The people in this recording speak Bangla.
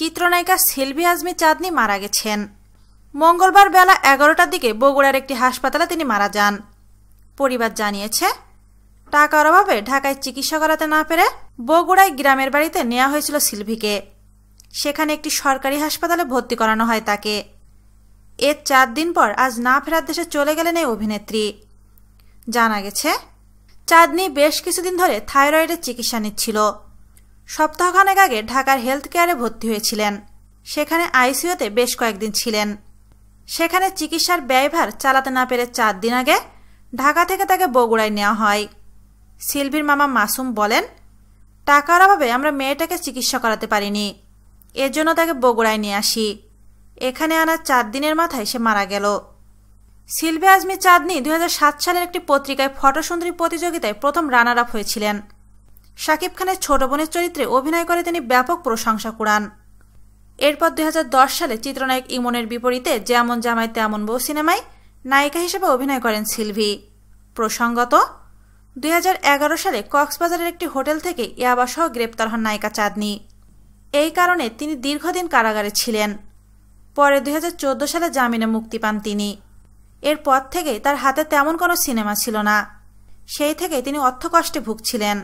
চিত্রনায়িকা সেলভি আজমি চাঁদনি মারা গেছেন মঙ্গলবার বেলা এগারোটার দিকে বগুড়ার একটি হাসপাতালে তিনি মারা যান পরিবার জানিয়েছে টাকার অভাবে ঢাকায় চিকিৎসা করাতে না পেরে বগুড়ায় গ্রামের বাড়িতে নেওয়া হয়েছিল সিলভিকে সেখানে একটি সরকারি হাসপাতালে ভর্তি করানো হয় তাকে এর চার দিন পর আজ না ফেরার দেশে চলে গেলেন এই অভিনেত্রী জানা গেছে চাঁদনি বেশ কিছুদিন ধরে থাইরয়েডের চিকিৎসা নিচ্ছিল সপ্তাহখানেক আগে ঢাকার হেলথ কেয়ারে ভর্তি হয়েছিলেন সেখানে আইসিইউতে বেশ কয়েকদিন ছিলেন সেখানে চিকিৎসার ব্যয়ভার চালাতে না পেরে চার দিন আগে ঢাকা থেকে তাকে বগুড়ায় নেওয়া হয় সিলভির মামা মাসুম বলেন টাকার অভাবে আমরা মেয়েটাকে চিকিৎসা করাতে পারিনি এর জন্য তাকে বগুড়ায় নিয়ে আসি এখানে আনা চার দিনের মাথায় সে মারা গেল সিলভি আজমি চাঁদনি দু সালের একটি পত্রিকায় ফটোসুন্দরী প্রতিযোগিতায় প্রথম রানার আপ হয়েছিলেন শাকিব খানের ছোট বোনের চরিত্রে অভিনয় করে তিনি ব্যাপক প্রশংসা কুড়ান এরপর দুই সালে চিত্রনায়ক ইমনের বিপরীতে যেমন জামাই তেমন বউ সিনেমায় নায়িকা হিসেবে অভিনয় করেন সিলভি প্রসঙ্গত দুই সালে কক্সবাজারের একটি হোটেল থেকে ইয়াবাসহ গ্রেপ্তার হন নায়িকা চাঁদনি এই কারণে তিনি দীর্ঘদিন কারাগারে ছিলেন পরে দুই সালে জামিনে মুক্তি পান তিনি এরপর থেকে তার হাতে তেমন কোনো সিনেমা ছিল না সেই থেকে তিনি অর্থকষ্টে ভুগছিলেন